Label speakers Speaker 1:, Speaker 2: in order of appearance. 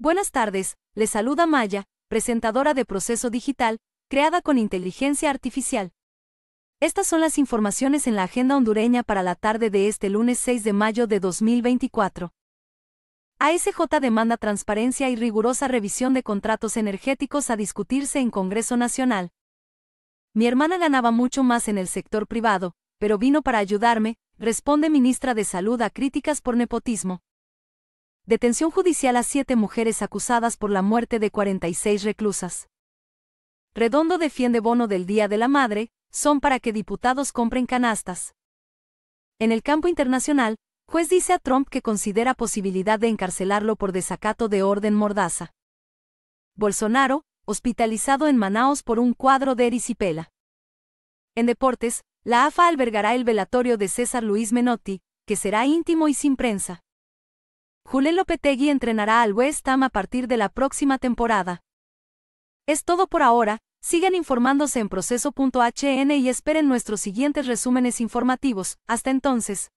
Speaker 1: Buenas tardes, les saluda Maya, presentadora de Proceso Digital, creada con inteligencia artificial. Estas son las informaciones en la agenda hondureña para la tarde de este lunes 6 de mayo de 2024. ASJ demanda transparencia y rigurosa revisión de contratos energéticos a discutirse en Congreso Nacional. Mi hermana ganaba mucho más en el sector privado, pero vino para ayudarme, responde ministra de Salud a críticas por nepotismo. Detención judicial a siete mujeres acusadas por la muerte de 46 reclusas. Redondo defiende bono del Día de la Madre, son para que diputados compren canastas. En el campo internacional, juez dice a Trump que considera posibilidad de encarcelarlo por desacato de orden mordaza. Bolsonaro, hospitalizado en Manaos por un cuadro de erisipela. En deportes, la AFA albergará el velatorio de César Luis Menotti, que será íntimo y sin prensa. Julen Lopetegui entrenará al West Ham a partir de la próxima temporada. Es todo por ahora, sigan informándose en proceso.hn y esperen nuestros siguientes resúmenes informativos. Hasta entonces.